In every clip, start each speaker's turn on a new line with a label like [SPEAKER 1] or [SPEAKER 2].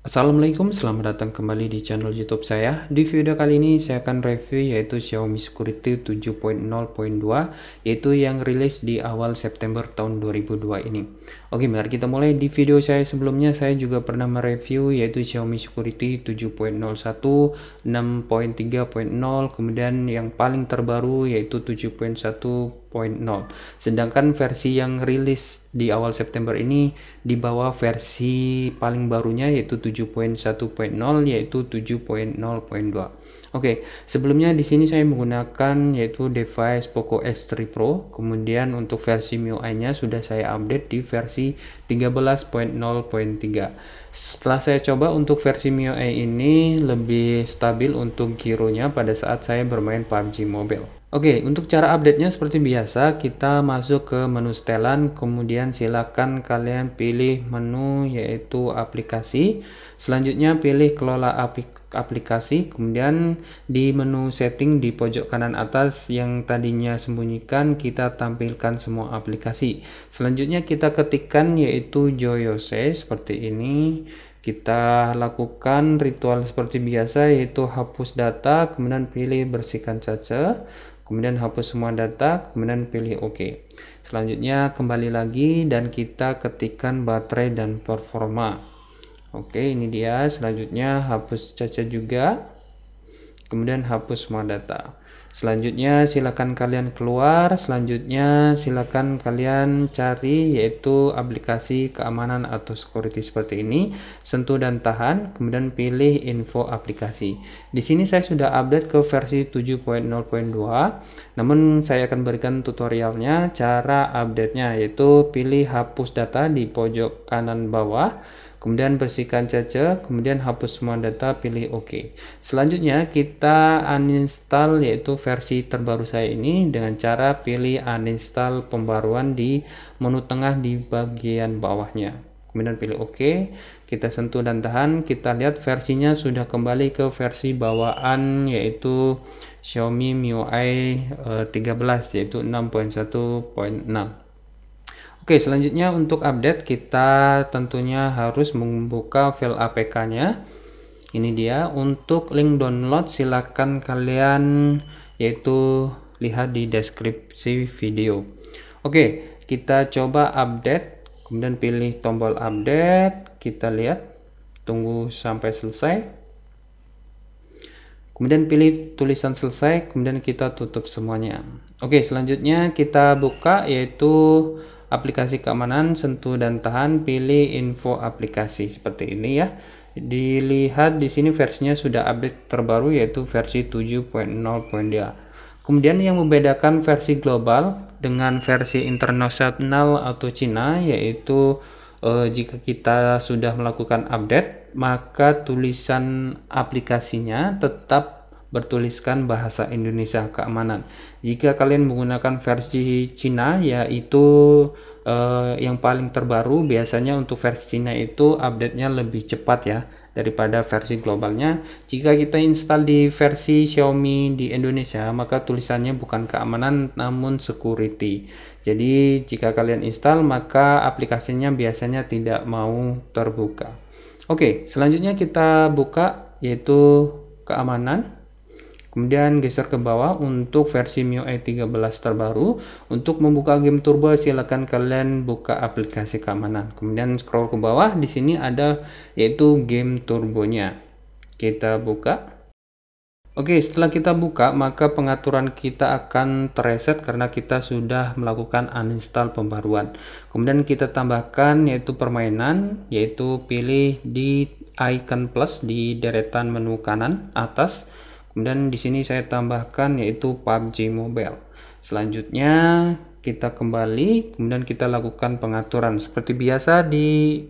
[SPEAKER 1] Assalamualaikum, selamat datang kembali di channel YouTube saya. Di video kali ini saya akan review yaitu Xiaomi Security 7.0.2 yaitu yang rilis di awal September tahun 2002 ini. Oke, mari kita mulai. Di video saya sebelumnya saya juga pernah mereview yaitu Xiaomi Security 7.01, 6.3.0, kemudian yang paling terbaru yaitu 7.1.0. Sedangkan versi yang rilis di awal September ini di bawah versi paling barunya yaitu 7.1.0 yaitu 7.0.2. Oke, sebelumnya di sini saya menggunakan yaitu device Poco S3 Pro. Kemudian untuk versi MIUI-nya sudah saya update di versi 13.0.3. Setelah saya coba untuk versi MIUI ini lebih stabil untuk gironya pada saat saya bermain PUBG Mobile. Oke, untuk cara update-nya seperti biasa, kita masuk ke menu setelan, kemudian silakan kalian pilih menu yaitu aplikasi. Selanjutnya pilih kelola aplikasi, kemudian di menu setting di pojok kanan atas yang tadinya sembunyikan, kita tampilkan semua aplikasi. Selanjutnya kita ketikkan yaitu Joyose seperti ini kita lakukan ritual seperti biasa yaitu hapus data kemudian pilih bersihkan cache kemudian hapus semua data, kemudian pilih OK. Selanjutnya kembali lagi dan kita ketikkan baterai dan performa. Oke, ini dia selanjutnya hapus caca juga, kemudian hapus semua data. Selanjutnya silakan kalian keluar, selanjutnya silakan kalian cari yaitu aplikasi keamanan atau security seperti ini, sentuh dan tahan, kemudian pilih info aplikasi. Di sini saya sudah update ke versi 7.0.2, namun saya akan berikan tutorialnya cara update-nya yaitu pilih hapus data di pojok kanan bawah Kemudian bersihkan cache, kemudian hapus semua data, pilih OK. Selanjutnya kita uninstall yaitu versi terbaru saya ini dengan cara pilih uninstall pembaruan di menu tengah di bagian bawahnya kemudian pilih OK kita sentuh dan tahan kita lihat versinya sudah kembali ke versi bawaan yaitu Xiaomi MIUI eh, 13 yaitu 6.1.6 Oke, selanjutnya untuk update kita tentunya harus membuka file APK-nya. Ini dia untuk link download silakan kalian yaitu lihat di deskripsi video. Oke, kita coba update, kemudian pilih tombol update, kita lihat, tunggu sampai selesai. Kemudian pilih tulisan selesai, kemudian kita tutup semuanya. Oke, selanjutnya kita buka yaitu aplikasi keamanan, sentuh dan tahan, pilih info aplikasi seperti ini ya. Dilihat di sini versinya sudah update terbaru yaitu versi 7.0.2. Kemudian yang membedakan versi global dengan versi internasional atau Cina yaitu eh, jika kita sudah melakukan update maka tulisan aplikasinya tetap bertuliskan bahasa Indonesia keamanan. Jika kalian menggunakan versi Cina yaitu eh, yang paling terbaru biasanya untuk versi Cina itu update-nya lebih cepat ya daripada versi globalnya. Jika kita install di versi Xiaomi di Indonesia, maka tulisannya bukan keamanan namun security. Jadi, jika kalian install, maka aplikasinya biasanya tidak mau terbuka. Oke, selanjutnya kita buka yaitu keamanan. Kemudian geser ke bawah untuk versi MIUI e 13 terbaru. Untuk membuka game turbo silakan kalian buka aplikasi keamanan. Kemudian scroll ke bawah di sini ada yaitu game turbonya. Kita buka. Oke, setelah kita buka, maka pengaturan kita akan tereset karena kita sudah melakukan uninstall pembaruan. Kemudian kita tambahkan yaitu permainan, yaitu pilih di icon plus di deretan menu kanan atas. Kemudian di sini saya tambahkan yaitu PUBG Mobile. Selanjutnya kita kembali, kemudian kita lakukan pengaturan seperti biasa di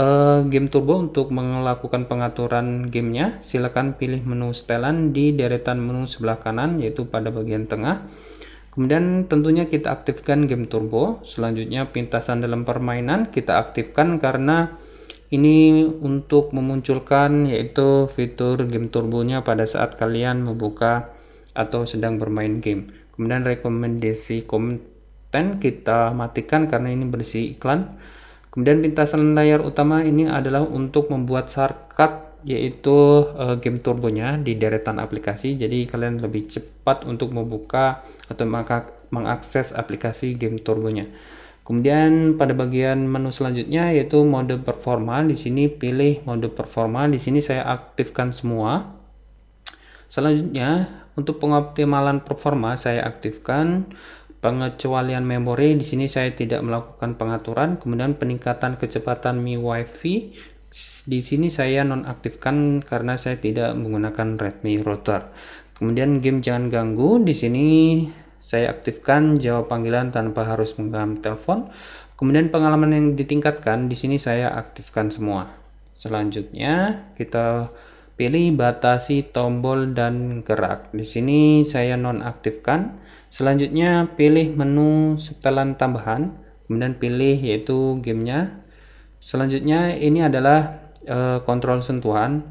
[SPEAKER 1] uh, game turbo untuk melakukan pengaturan gamenya silakan pilih menu setelan di deretan menu sebelah kanan yaitu pada bagian tengah kemudian tentunya kita aktifkan game turbo selanjutnya pintasan dalam permainan kita aktifkan karena ini untuk memunculkan yaitu fitur game turbonya pada saat kalian membuka atau sedang bermain game. Kemudian rekomendasi konten kita matikan karena ini berisi iklan. Kemudian pintasan layar utama ini adalah untuk membuat shortcut yaitu uh, game turbonya di deretan aplikasi. Jadi kalian lebih cepat untuk membuka atau mengakses aplikasi game turbonya. Kemudian pada bagian menu selanjutnya yaitu mode performa. Di sini pilih mode performa. Di sini saya aktifkan semua. Selanjutnya untuk pengoptimalan performa saya aktifkan pengecualian memori. Di sini saya tidak melakukan pengaturan. Kemudian peningkatan kecepatan Mi WiFi. Di sini saya nonaktifkan karena saya tidak menggunakan Redmi router. Kemudian game jangan ganggu. Di sini saya aktifkan jawab panggilan tanpa harus menggenggam telepon. Kemudian pengalaman yang ditingkatkan di sini saya aktifkan semua. Selanjutnya kita pilih batasi tombol dan gerak. Di sini saya nonaktifkan. Selanjutnya pilih menu setelan tambahan, kemudian pilih yaitu gamenya. Selanjutnya ini adalah e, kontrol sentuhan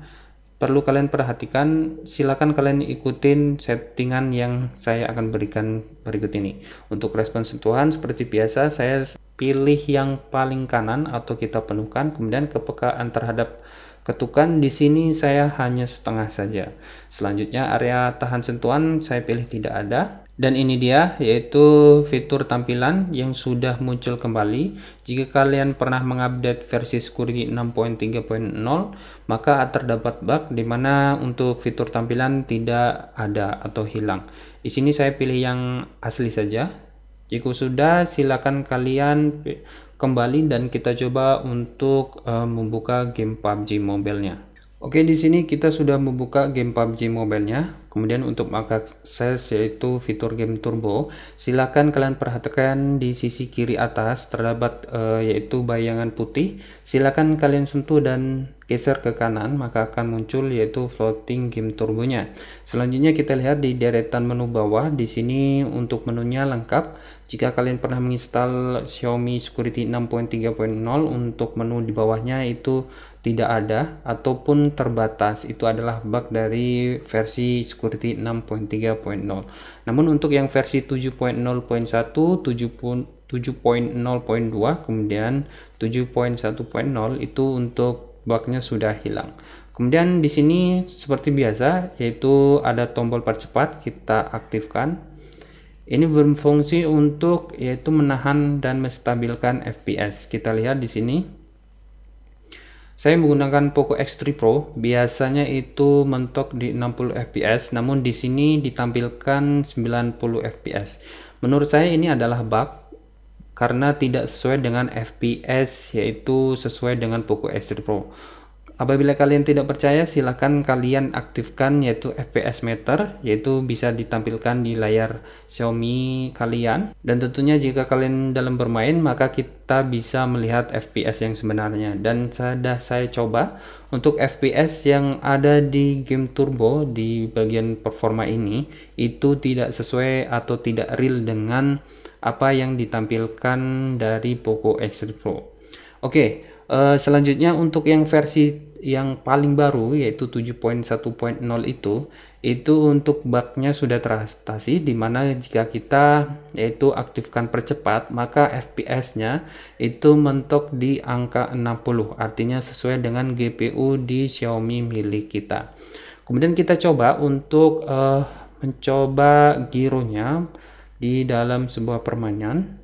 [SPEAKER 1] perlu kalian perhatikan silakan kalian ikutin settingan yang saya akan berikan berikut ini untuk respon sentuhan seperti biasa saya pilih yang paling kanan atau kita penuhkan kemudian kepekaan terhadap ketukan di sini saya hanya setengah saja selanjutnya area tahan sentuhan saya pilih tidak ada dan ini dia, yaitu fitur tampilan yang sudah muncul kembali. Jika kalian pernah mengupdate versi security 6.3.0, maka terdapat bug di mana untuk fitur tampilan tidak ada atau hilang. Di sini saya pilih yang asli saja. Jika sudah, silakan kalian kembali dan kita coba untuk uh, membuka game PUBG Mobile-nya. Oke, di sini kita sudah membuka game PUBG Mobile-nya. Kemudian untuk mengakses yaitu fitur game turbo, silakan kalian perhatikan di sisi kiri atas terdapat e, yaitu bayangan putih. Silakan kalian sentuh dan geser ke kanan maka akan muncul yaitu floating game turbonya. Selanjutnya kita lihat di deretan menu bawah di sini untuk menunya lengkap. Jika kalian pernah menginstal Xiaomi Security 6.3.0 untuk menu di bawahnya itu tidak ada ataupun terbatas. Itu adalah bug dari versi security 6.3.0 namun untuk yang versi 7.0.1 7.0.2 kemudian 7.1.0 itu untuk bugnya sudah hilang kemudian di sini seperti biasa yaitu ada tombol percepat kita aktifkan ini berfungsi untuk yaitu menahan dan menstabilkan FPS kita lihat di sini saya menggunakan Poco X3 Pro, biasanya itu mentok di 60 fps, namun di sini ditampilkan 90 fps. Menurut saya ini adalah bug karena tidak sesuai dengan fps yaitu sesuai dengan Poco X3 Pro. Apabila kalian tidak percaya, silahkan kalian aktifkan yaitu FPS meter, yaitu bisa ditampilkan di layar Xiaomi kalian. Dan tentunya jika kalian dalam bermain, maka kita bisa melihat FPS yang sebenarnya. Dan sudah saya coba untuk FPS yang ada di game Turbo di bagian performa ini, itu tidak sesuai atau tidak real dengan apa yang ditampilkan dari Poco X3 Pro. Oke, uh, selanjutnya untuk yang versi yang paling baru yaitu 7.1.0 itu itu untuk bugnya sudah teratasi di mana jika kita yaitu aktifkan percepat maka fps nya itu mentok di angka 60 artinya sesuai dengan GPU di Xiaomi milik kita kemudian kita coba untuk uh, mencoba nya di dalam sebuah permainan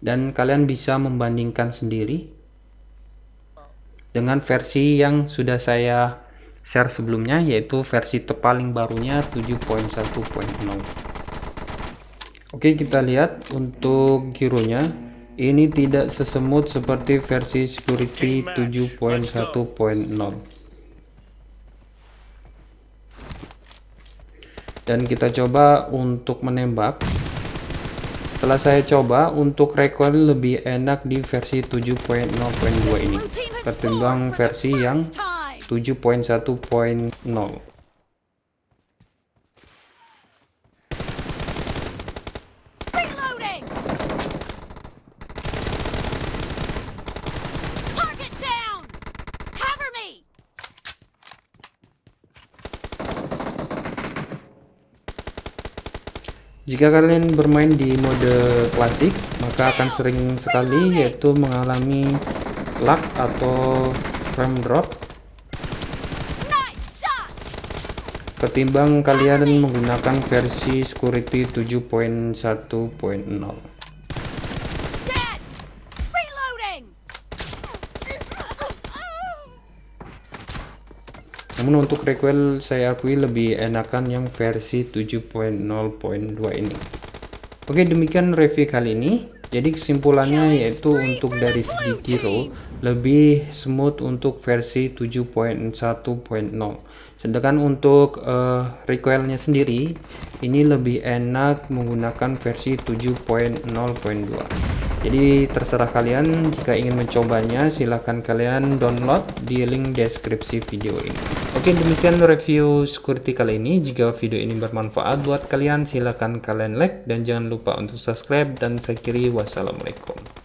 [SPEAKER 1] dan kalian bisa membandingkan sendiri dengan versi yang sudah saya share sebelumnya yaitu versi terpaling barunya 7.1.0 Oke kita lihat untuk gironya ini tidak sesemut seperti versi security 7.1.0 dan kita coba untuk menembak setelah saya coba untuk recoil lebih enak di versi 7.0.2 ini ketimbang versi yang 7.1.0 Jika kalian bermain di mode klasik, maka akan sering sekali yaitu mengalami lag atau frame drop ketimbang kalian menggunakan versi security 7.1.0 Namun untuk requel saya akui lebih enakan yang versi 7.0.2 ini. Oke demikian review kali ini. Jadi kesimpulannya yaitu untuk dari segi Giro lebih smooth untuk versi 7.1.0. Sedangkan untuk uh, eh, recoilnya sendiri ini lebih enak menggunakan versi 7.0.2. Jadi terserah kalian jika ingin mencobanya silahkan kalian download di link deskripsi video ini. Oke demikian review security kali ini. Jika video ini bermanfaat buat kalian silahkan kalian like dan jangan lupa untuk subscribe dan saya kiri wassalamualaikum.